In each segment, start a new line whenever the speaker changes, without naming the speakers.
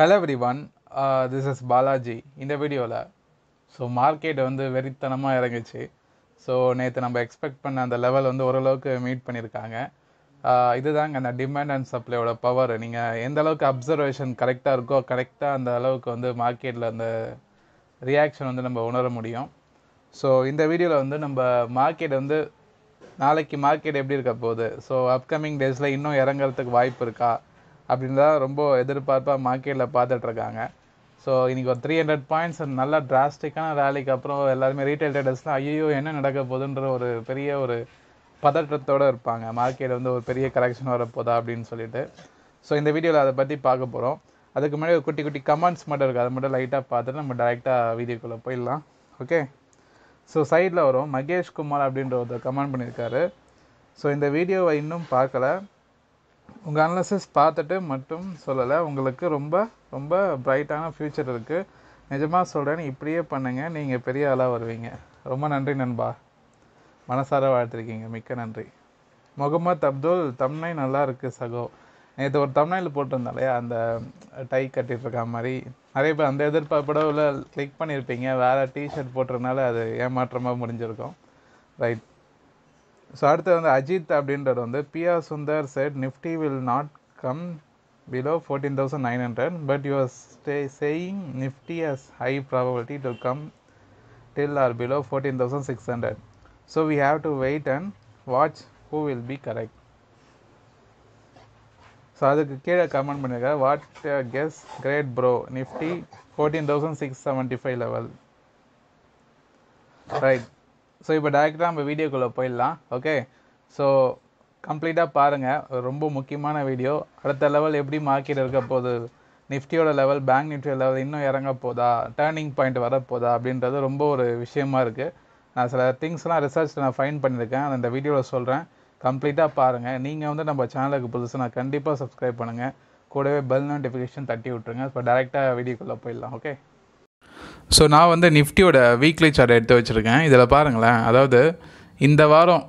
hello everyone this is Balaji இந்த வீடியோவில் so market வந்து வெறித்தனமாக இறங்குச்சு ஸோ நேற்று நம்ம எக்ஸ்பெக்ட் பண்ண அந்த லெவல் வந்து ஓரளவுக்கு மீட் பண்ணியிருக்காங்க uh, இதுதாங்க அந்த டிமாண்ட் அண்ட் சப்ளையோட பவர் நீங்கள் எந்த அளவுக்கு அப்சர்வேஷன் கரெக்டாக இருக்கோ கரெக்டாக அந்த அளவுக்கு வந்து மார்க்கெட்டில் அந்த ரியாக்ஷன் வந்து நம்ம உணர முடியும் ஸோ இந்த வீடியோவில் வந்து நம்ம மார்க்கெட் வந்து நாளைக்கு மார்க்கெட் எப்படி இருக்க போகுது ஸோ அப்கமிங் டேஸில் இன்னும் இறங்குறதுக்கு வாய்ப்பு இருக்கா அப்படின்னு தான் ரொம்ப எதிர்பார்ப்பாக மார்க்கெட்டில் பார்த்துட்ருக்காங்க ஸோ இன்றைக்கி ஒரு த்ரீ ஹண்ட்ரட் பாயிண்ட்ஸ் நல்லா டிராஸ்டிக்கான ரேலிக்கு அப்புறம் எல்லாருமே ரீட்டைல் ட்ரேடர்ஸ்லாம் ஐயோ என்ன நடக்க போகுதுன்ற ஒரு பெரிய ஒரு பதற்றத்தோடு இருப்பாங்க மார்க்கெட் வந்து ஒரு பெரிய கரெக்ஷன் வரப்போதா அப்படின்னு சொல்லிட்டு ஸோ இந்த வீடியோவில் அதை பற்றி பார்க்க போகிறோம் அதுக்கு முன்னாடி ஒரு குட்டி குட்டி கமெண்ட்ஸ் மட்டும் இருக்குது அதை மட்டும் லைட்டாக பார்த்துட்டு நம்ம டைரெக்டாக வீடியோக்குள்ளே போயிடலாம் ஓகே ஸோ சைடில் வரும் மகேஷ்குமார் அப்படின்ற ஒருத்தர் கமெண்ட் பண்ணியிருக்காரு ஸோ இந்த வீடியோவை இன்னும் பார்க்கல உங்கள் அனாலிசிஸ் பார்த்துட்டு மட்டும் சொல்லலை உங்களுக்கு ரொம்ப ரொம்ப பிரைட்டான ஃப்யூச்சர் இருக்குது நிஜமாக சொல்கிறேன் இப்படியே பண்ணுங்கள் நீங்கள் பெரிய ஆளாக வருவீங்க ரொம்ப நன்றி நண்பா மனசார வாழ்த்துருக்கீங்க மிக்க நன்றி முகமது அப்துல் தம்னை நல்லா இருக்குது சகோ நேற்று ஒரு தமிழில் போட்டிருந்தா இல்லையா அந்த டை கட்டிட்டு இருக்க மாதிரி நிறைய பேர் அந்த எதிர்பார்ப்போட உள்ள கிளிக் பண்ணியிருப்பீங்க வேறு டிஷர்ட் போட்டிருந்தால அது ஏமாற்றமாக முடிஞ்சிருக்கும் ரைட் ஸோ அடுத்து வந்து அஜித் அப்படின்றது வந்து P R Sundar said Nifty will not come below fourteen thousand nine hundred but you are stay saying Nifty has high probability to come till or below fourteen thousand six hundred so we have to wait and watch who will be correct so அதுக்கு கீழே comment பண்ணியிருக்க what guess great bro Nifty fourteen thousand six seventy five level right so இப்போ டேரெக்டாக நம்ம வீடியோக்குள்ளே போயிடலாம் okay so கம்ப்ளீட்டாக பாருங்கள் ரொம்ப முக்கியமான வீடியோ அடுத்த லெவல் எப்படி மார்க்கெட் இருக்க போகுது நிஃப்டியோட லெவல் பேங்க் நிஃப்டியோட லெவல் இன்னும் இறங்க போதா டேர்னிங் பாயிண்ட் வரப்போதா அப்படின்றது ரொம்ப ஒரு விஷயமா இருக்குது நான் சில திங்ஸ்லாம் ரிசர்ச் நான் ஃபைன் பண்ணியிருக்கேன் அந்த வீடியோவில் சொல்கிறேன் கம்ப்ளீட்டாக பாருங்கள் நீங்கள் வந்து நம்ம சேனலுக்கு புதுசு நான் கண்டிப்பாக சப்ஸ்கிரைப் பண்ணுங்கள் கூடவே பெல் நோட்டிஃபிகேஷன் தட்டி விட்ருங்க இப்போ டேரெக்டாக வீடியோக்குள்ளே போயிடலாம் ஓகே ஸோ நான் வந்து நிஃப்டியோட வீக்லி சார்ட் எடுத்து வச்சுருக்கேன் இதில் பாருங்களேன் அதாவது இந்த வாரம்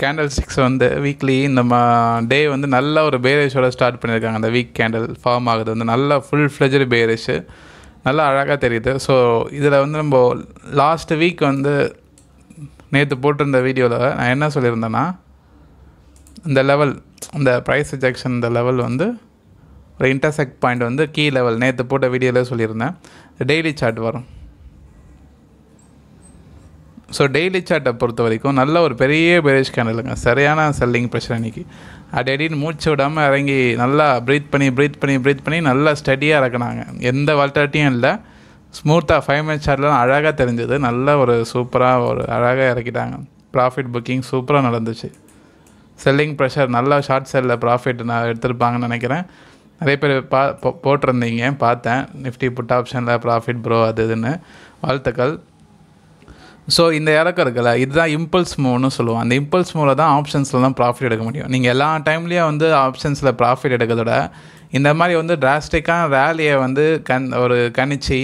கேண்டல் ஸ்டிக்ஸ் வந்து வீக்லி இந்த மா டே வந்து நல்ல ஒரு பேரேஷோட ஸ்டார்ட் பண்ணியிருக்காங்க அந்த வீக் கேண்டல் ஃபார்ம் ஆகுது வந்து நல்லா ஃபுல் ஃப்ளெஜ்டு பேரேஷு நல்லா அழகாக தெரியுது ஸோ இதில் வந்து நம்ம லாஸ்ட் வீக் வந்து நேற்று போட்டிருந்த வீடியோவில் நான் என்ன சொல்லியிருந்தேன்னா இந்த லெவல் இந்த ப்ரைஸ் ரிஜெக்ஷன் இந்த லெவல் வந்து ஒரு இன்டர்செக்ட் பாயிண்ட் வந்து கீ லெவல் நேற்று போட்ட வீடியோவில் சொல்லியிருந்தேன் டெய்லி சாட் வரும் ஸோ டெய்லி சார்ட்டை பொறுத்த வரைக்கும் நல்ல ஒரு பெரிய பெரிஷ் கேண்டலுங்க சரியான செல்லிங் ப்ரெஷர் இன்றைக்கி அடின்னு மூச்சு விடாமல் இறங்கி நல்லா ப்ரீத் பண்ணி ப்ரீத் பண்ணி ப்ரீத் பண்ணி நல்லா ஸ்டடியாக இறக்குனாங்க எந்த வால்டாட்டியும் இல்லை ஸ்மூத்தாக ஃபைவ் மினிட்ஸ் சார்ட்லாம் அழகாக தெரிஞ்சது நல்ல ஒரு சூப்பராக ஒரு அழகாக இறக்கிட்டாங்க ப்ராஃபிட் புக்கிங் சூப்பராக நடந்துச்சு செல்லிங் ப்ரெஷர் நல்லா ஷார்ட் செல்லில் ப்ராஃபிட் நான் எடுத்துருப்பாங்கன்னு நினைக்கிறேன் நிறைய பேர் பா போட்டிருந்தீங்க பார்த்தேன் நிஃப்டி புட் ஆப்ஷனில் ப்ராஃபிட் ப்ரோ அது இதுன்னு வாழ்த்துக்கள் ஸோ இந்த இறக்கம் இருக்குல்ல இதுதான் இம்பல்ஸ் மூவ்னு சொல்லுவோம் அந்த இம்பல்ஸ் மூவில் தான் ஆப்ஷன்ஸில் தான் ப்ராஃபிட் எடுக்க முடியும் நீங்கள் எல்லா டைம்லேயும் வந்து ஆப்ஷன்ஸில் ப்ராஃபிட் எடுக்கிறதோட இந்த மாதிரி வந்து டிராஸ்டிக்கான ரேலியை வந்து கண் ஒரு கணிச்சு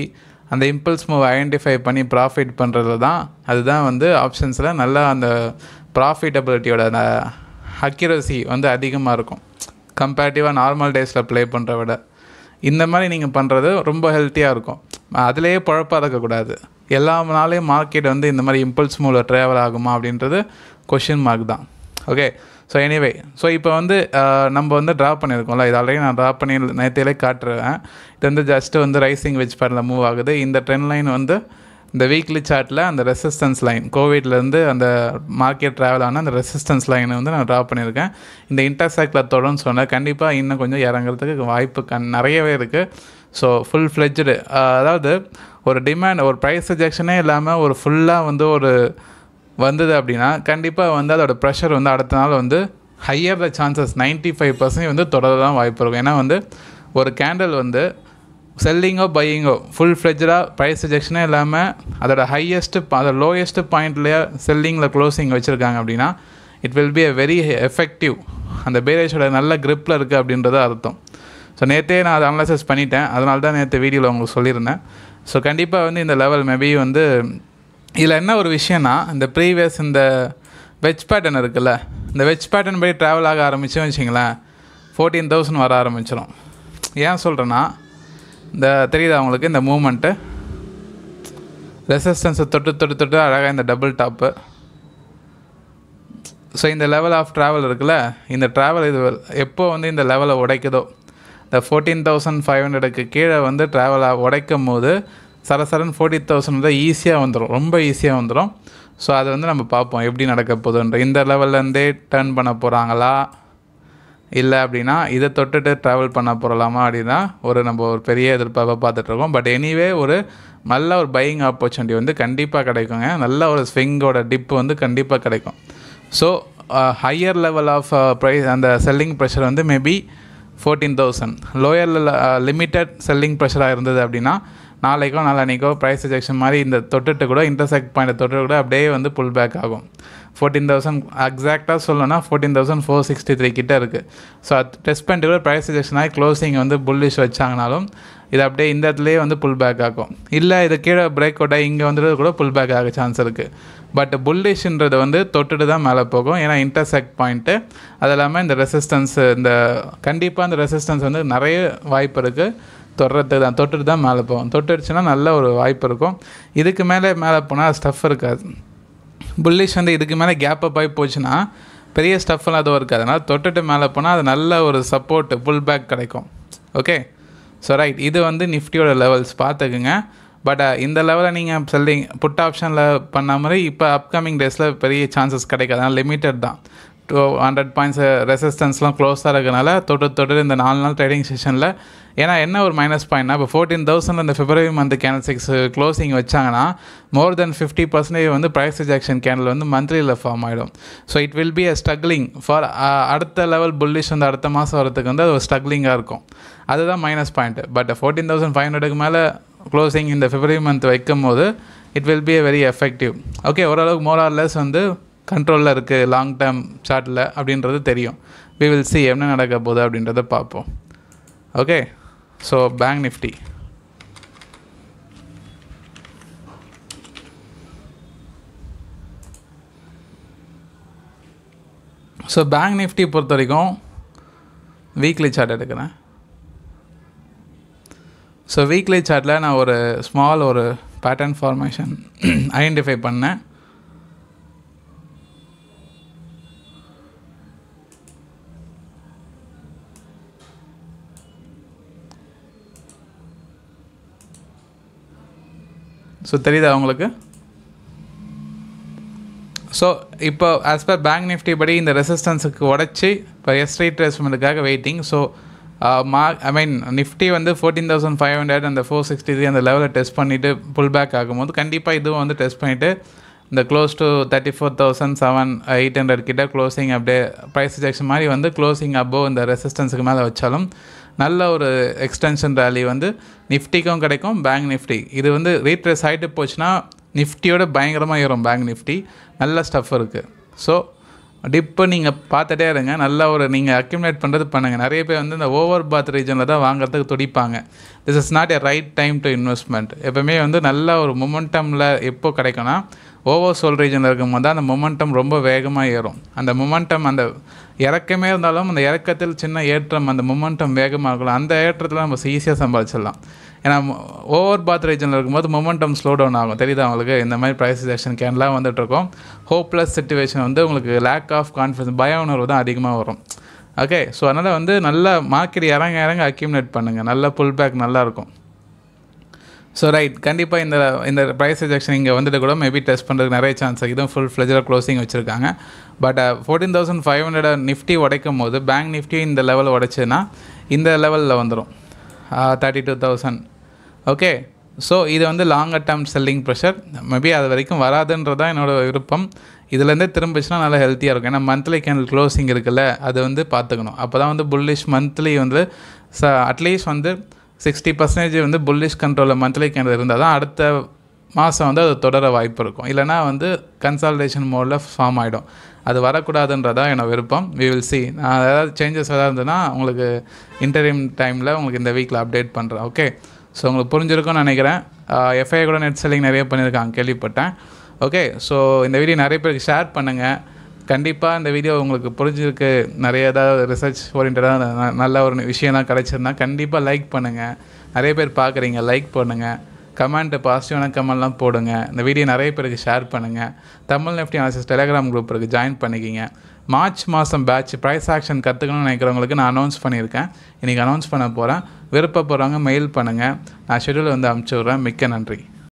அந்த இம்பல்ஸ் மூவ் ஐடென்டிஃபை பண்ணி ப்ராஃபிட் பண்ணுறது தான் அதுதான் வந்து ஆப்ஷன்ஸில் நல்லா அந்த ப்ராஃபிட்டபிலிட்டியோட அக்யூரசி வந்து அதிகமாக இருக்கும் கம்பேரிட்டிவாக நார்மல் டேஸில் ப்ளே பண்ணுற விட இந்த மாதிரி நீங்கள் பண்ணுறது ரொம்ப ஹெல்த்தியாக இருக்கும் அதிலேயே குழப்பாக இருக்கக்கூடாது எல்லா நாளையும் மார்க்கெட் வந்து இந்த மாதிரி இம்பல்ஸ் மூலம் ட்ராவல் ஆகுமா அப்படின்றது கொஷின் மார்க் தான் ஓகே ஸோ எனிவே ஸோ இப்போ வந்து நம்ம வந்து ட்ரா பண்ணியிருக்கோம்ல இது ஆல்ரெடி நான் ட்ரா பண்ணி நேற்றையிலே காட்டுருவேன் இது வந்து ஜஸ்ட்டு வந்து ரைசிங் வெஜ் பேரில் மூவ் ஆகுது இந்த ட்ரெண்ட் லைன் வந்து இந்த வீக்லி சார்ட்டில் அந்த ரெசிஸ்டன்ஸ் லைன் கோவிட்லேருந்து அந்த மார்க்கெட் ட்ராவல் ஆனால் அந்த ரெசிஸ்டன்ஸ் லைனை வந்து நான் ட்ரா பண்ணியிருக்கேன் இந்த இன்டர்செக்டில் தொடர்ந்து சொன்னேன் கண்டிப்பாக இன்னும் கொஞ்சம் இறங்குறதுக்கு வாய்ப்பு கண் நிறையவே இருக்குது ஸோ ஃபுல் ஃப்ளெஜ்டு அதாவது ஒரு டிமாண்ட் ஒரு ப்ரைஸ் சஜெக்ஷனே இல்லாமல் ஒரு ஃபுல்லாக வந்து ஒரு வந்தது அப்படின்னா கண்டிப்பாக வந்து அதோட ப்ரெஷர் வந்து அடுத்த நாள் வந்து higher the chances ninety five percent வந்து தொடர தான் வாய்ப்பு இருக்கும் ஏன்னா வந்து ஒரு கேண்டில் வந்து செல்லிங்கோ பையிங்கோ ஃபுல் ஃப்ளெஜ்டாக ப்ரைஸ் ரிஜெக்ஷனே இல்லாமல் அதோட ஹையஸ்ட்டு அதோட லோயஸ்ட்டு பாயிண்ட்லேயே செல்லிங்கில் க்ளோசிங் வச்சுருக்காங்க அப்படின்னா it will be a very effective அந்த பேரேஜோட நல்ல க்ரிப்பில் இருக்குது அப்படின்றத அர்த்தம் ஸோ நேற்றே நான் அதை அனலைசஸ் பண்ணிட்டேன் அதனால தான் நேற்று வீடியோவில் உங்களுக்கு சொல்லியிருந்தேன் ஸோ கண்டிப்பாக வந்து இந்த லெவல் மேபி வந்து இதில் என்ன ஒரு விஷயம்னா இந்த ப்ரீவியஸ் இந்த வெஜ் பேட்டர்ன் இருக்குல்ல இந்த வெஜ் பேட்டர்ன் போய் ட்ராவல் ஆக ஆரம்பித்தோம் வச்சிங்களேன் ஃபோர்டீன் தௌசண்ட் வர ஆரம்பிச்சிடும் ஏன் சொல்கிறேன்னா இந்த தெரியுதா அவங்களுக்கு இந்த மூமெண்ட்டு ரெசிஸ்டன்ஸை தொட்டு தொட்டு தொட்டு அழகாக இந்த டபுள் டாப்பு ஸோ இந்த லெவல் ஆஃப் ட்ராவல் இருக்குல்ல இந்த ட்ராவல் இது எப்போ வந்து இந்த லெவலை உடைக்குதோ இந்த ஃபோர்டீன் தௌசண்ட் ஃபைவ் ஹண்ட்ரடுக்கு கீழே வந்து ட்ராவலாக உடைக்கும் போது சரசரன் ஃபோர்ட்டி தௌசண்ட் தான் ஈஸியாக வந்துடும் ரொம்ப ஈஸியாக வந்துடும் ஸோ அதை வந்து நம்ம பார்ப்போம் எப்படி நடக்க போதுன்ற இந்த லெவல்லேருந்தே டர்ன் பண்ண போகிறாங்களா இல்லை அப்படின்னா இதை தொட்டுட்டு ட்ராவல் பண்ண போகலாமா அப்படின்னா ஒரு நம்ம ஒரு பெரிய எதிர்பார்ப்பாக பார்த்துட்ருக்கோம் பட் எனிவே ஒரு நல்ல ஒரு பையிங் ஆப்பர்ச்சுனிட்டி வந்து கண்டிப்பாக கிடைக்குங்க நல்ல ஒரு ஸ்விங்கோட டிப் வந்து கண்டிப்பாக கிடைக்கும் so higher level of price அந்த செல்லிங் ப்ரெஷர் வந்து maybe fourteen thousand lower limited selling ப்ரெஷராக இருந்தது அப்படின்னா நாளைக்கோ நாளன்னைக்கோ ப்ரைஸ் ரிஜெக்ஷன் மாதிரி இந்த தொட்டுட்டு கூட இன்டர்செக்ட் பாயிண்ட் தொட்டு கூட அப்படியே வந்து புல் பேக் ஆகும் ஃபோர்டீன் தௌசண்ட் எக்ஸாக்டாக சொல்லணும்னா fourteen thousand four sixty three கிட்ட இருக்குது ஸோ அது டெஸ்ட் பண்ணிட்டு கூட ப்ரைஸ் ரிஜெக்ஷனாக க்ளோசிங் வந்து புல்லிஷ் வச்சாங்கனாலும் இது அப்படியே இந்த இடத்துலேயே வந்து புல் பேக் ஆகும் இல்லை இது கீழே பிரேக் அவுட்டாக இங்கே வந்துட்டு கூட புல் பேக் ஆக சான்ஸ் இருக்குது பட் புல்லிஷ்ன்றது வந்து தொட்டுட்டு தான் மேலே போகும் ஏன்னா இன்டர்செக்ட் பாயிண்ட்டு அது இல்லாமல் இந்த ரெசிஸ்டன்ஸு இந்த கண்டிப்பாக அந்த ரெசிஸ்டன்ஸ் வந்து நிறைய வாய்ப்பு இருக்குது தொடுறதுக்கு தான் தொட்டுட்டு தான் மேலே போவோம் தொட்டுடுச்சுன்னா நல்ல ஒரு வாய்ப்பு இருக்கும் இதுக்கு மேலே மேலே போனால் ஸ்டஃப் இருக்காது புல்லிஷ் வந்து இதுக்கு மேலே கேப் அப் ஆகி போச்சுன்னா பெரிய ஸ்டஃப்லாம் அதுவும் இருக்காது அதனால் தொட்டுட்டு மேலே போனால் அது நல்ல ஒரு சப்போர்ட்டு புல் பேக் கிடைக்கும் ஓகே ஸோ ரைட் இது வந்து நிஃப்டியோட லெவல்ஸ் பார்த்துக்குங்க பட் uh, இந்த லெவலில் நீங்கள் செல்லிங் புட் ஆப்ஷனில் பண்ண மாதிரி இப்போ அப்கமிங் டேஸில் பெரிய சான்சஸ் கிடைக்காது அதனால் லிமிட்டட் தான் டூ ஹண்ட்ரட் பாயிண்ட்ஸ் ரெசிஸ்டன்ஸ்லாம் க்ளோஸாக இருக்கிறனால தொட்டு தொட்டு இந்த நாலு நாள் ட்ரேடிங் செஷனில் ஏன்னா என்ன ஒரு மைனஸ் பாயிண்ட்னா இப்போ ஃபோர்டீன் தௌசண்ட் அந்த February month candle six closing வச்சாங்கன்னா மோர் தென் ஃபிஃப்டி பர்சன்டேஜ் வந்து ப்ரைஸ் ரிஜெக்ஷன் கேனல் வந்து மந்த்லியில் ஃபார்ம் ஆகிடும் so it will be a struggling for அடுத்த லெவல் புல்லிஷ் வந்து அடுத்த மாதம் வரத்துக்கு வந்து அது ஒரு ஸ்ட்ரகிளிங்காக இருக்கும் அதுதான் minus point but fourteen thousand five ஹண்ட்ரடுக்கு மேலே க்ளோசிங் இந்த ஃபிப்ரவரி மந்த் வைக்கும் போது it will be a very effective okay ஓரளவுக்கு மோர் ஆர் லெஸ் வந்து கண்ட்ரோலில் இருக்குது லாங் டேர்ம் சார்ட்டில் அப்படின்றது தெரியும் வி வில் சி என்ன நடக்க போகுது அப்படின்றத பார்ப்போம் okay so bank Nifty so bank Nifty பொறுத்த வரைக்கும் வீக்லி சார்ட் எடுக்கிறேன் ஸோ வீக்லி சார்ட்டில் நான் ஒரு ஸ்மால் ஒரு பேட்டர்ன் ஃபார்மேஷன் ஐடென்டிஃபை பண்ணேன் ஸோ தெரியுதா உங்களுக்கு ஸோ இப்போ ஆஸ் பர் பேங்க் நிஃப்டி படி இந்த ரெசிஸ்டன்ஸுக்கு உடச்சி இப்போ எஸ் ரேஸ் ரெஸ்மெண்ட்டுக்காக waiting so mark I mean Nifty வந்து ஃபோர்டீன் தௌசண்ட் ஃபைவ் ஹண்ட்ரட் அந்த ஃபோர் சிக்ஸ்டி த்ரீ அந்த லெவலில் டெஸ்ட் பண்ணிவிட்டு புல் பேக் ஆகும்போது கண்டிப்பாக இதுவும் வந்து டெஸ்ட் பண்ணிவிட்டு இந்த close to thirty four thousand seven eight hundred கிட்ட க்ளோசிங் அப்படியே ப்ரைஸ் ஜெக்ஷன் மாதிரி வந்து க்ளோசிங் அபோவ் இந்த ரெசிஸ்டன்ஸுக்கு மேலே வச்சாலும் நல்ல ஒரு எக்ஸ்டென்ஷன் ரேலி வந்து நிஃப்டிக்கும் கிடைக்கும் பேங்க் நிஃப்டி இது வந்து ரீட்ரேஸ் ஆகிட்டு போச்சுன்னா நிஃப்டியோட பயங்கரமாக ஏறும் பேங்க் நிஃப்டி நல்ல ஸ்டஃப் இருக்குது ஸோ டிப்பு நீங்கள் பார்த்துட்டே இருங்க நல்லா ஒரு நீங்கள் அக்யூமுலேட் பண்ணுறது பண்ணுங்கள் நிறைய பேர் வந்து இந்த ஓவர் பாத் ரீஜனில் தான் வாங்குறதுக்கு துடிப்பாங்க this is not a right time to investment எப்போவுமே வந்து நல்ல ஒரு மொமெண்டமில் எப்போ கிடைக்கும்னா ஓவர் சோல் ரீஜனில் இருக்கும்போது தான் அந்த மொமெண்டம் ரொம்ப வேகமாக ஏறும் அந்த மொமெண்டம் அந்த இறக்கமே இருந்தாலும் அந்த இறக்கத்தில் சின்ன ஏற்றம் அந்த மொமெண்டம் வேகமாக இருக்கலாம் அந்த ஏற்றத்தில் நம்ம ஈஸியாக சம்பாதிச்சிடலாம் ஏன்னா ஓவர் பாத் ரீஜனில் இருக்கும்போது மொமெண்டம் ஸ்லோ டவுன் ஆகும் தெரியுது அவங்களுக்கு இந்த மாதிரி ப்ரைசேஷன் கேன்லாம் வந்துட்டுருக்கோம் ஹோப்லெஸ் சுச்சுவேஷன் வந்து உங்களுக்கு லேக் ஆஃப் கான்ஃபிடன்ஸ் பய உணர்வு தான் அதிகமாக வரும் ஓகே ஸோ அதனால் வந்து நல்லா மார்க்கெட் இறங்க இறங்க அக்யூமுலேட் பண்ணுங்கள் நல்ல புல் பேக் நல்லாயிருக்கும் ஸோ ரைட் கண்டிப்பாக இந்த இந்த ப்ரைஸ் ரிஜெக்ஷன் இங்கே வந்துட்டு கூட மேபி டெஸ்ட் பண்ணுறதுக்கு நிறைய சான்ஸ் இதுவும் ஃபுல் ஃப்ளெஜில் க்ளோசிங் வச்சுருக்காங்க but fourteen thousand five hundred Nifty உடைக்கும் போது பேங்க் நிஃப்டி இந்த லெவல் உடைச்சுன்னா இந்த லெவலில் வந்துடும் thirty two thousand okay so இது வந்து long term selling pressure maybe அது வரைக்கும் வராதுன்றது தான் என்னோடய விருப்பம் இதுலேருந்தே திரும்பிச்சுன்னா நல்லா ஹெல்த்தியாக இருக்கும் ஏன்னா மந்த்லி கேண்டில் க்ளோசிங் இருக்குல்ல அது வந்து பார்த்துக்கணும் அப்போ தான் வந்து புல்லிஷ் மந்த்லி வந்து ச அட்லீஸ்ட் வந்து சிக்ஸ்டி பர்சன்டேஜ் வந்து புல்லிஷ் கண்ட்ரோலில் மந்த்லி கேண்டர் இருந்தால் தான் அடுத்த மாதம் வந்து அது தொடர வாய்ப்பு இருக்கும் இல்லைனா வந்து கன்சால்டேஷன் மோடில் ஃபார்ம் ஆகிடும் அது வரக்கூடாதுன்றதான் என்னோட விருப்பம் வி வில் சி நான் ஏதாவது சேஞ்சஸ் ஏதாவது இருந்ததுன்னா உங்களுக்கு இன்டர்வியூ டைமில் உங்களுக்கு இந்த வீக்கில் அப்டேட் பண்ணுறேன் ஓகே ஸோ உங்களுக்கு புரிஞ்சிருக்கும்னு நினைக்கிறேன் எஃப்ஐ கூட நெட் செல்லிங் நிறைய பண்ணியிருக்காங்க கேள்விப்பட்டேன் ஓகே ஸோ இந்த வீடியோ நிறைய பேருக்கு ஷேர் பண்ணுங்கள் கண்டிப்பாக இந்த வீடியோ உங்களுக்கு புரிஞ்சிருக்கு நிறைய ஏதாவது ரிசர்ச் ஓரியன்டாக நல்ல ஒரு விஷயம்லாம் கிடச்சிருந்தா கண்டிப்பாக லைக் பண்ணுங்கள் நிறைய பேர் பார்க்குறீங்க லைக் பண்ணுங்கள் கமெண்ட்டு பாசிட்டிவான கமெண்ட்லாம் போடுங்க இந்த வீடியோ நிறைய பேருக்கு ஷேர் பண்ணுங்கள் Tamil Nifty analysis Telegram group இருக்குது ஜாயின் பண்ணிக்கிங்க மார்ச் மாதம் பேட்ச் ப்ரைஸ் ஆக்ஷன் கற்றுக்கணும்னு நினைக்கிறவங்களுக்கு நான் அனௌன்ஸ் பண்ணியிருக்கேன் இன்றைக்கி அனௌன்ஸ் பண்ண போகிறேன் விருப்பப்படுறவங்க மெயில் பண்ணுங்கள் நான் ஷெடியூல் வந்து அனுப்பிச்சி விட்றேன் மிக்க நன்றி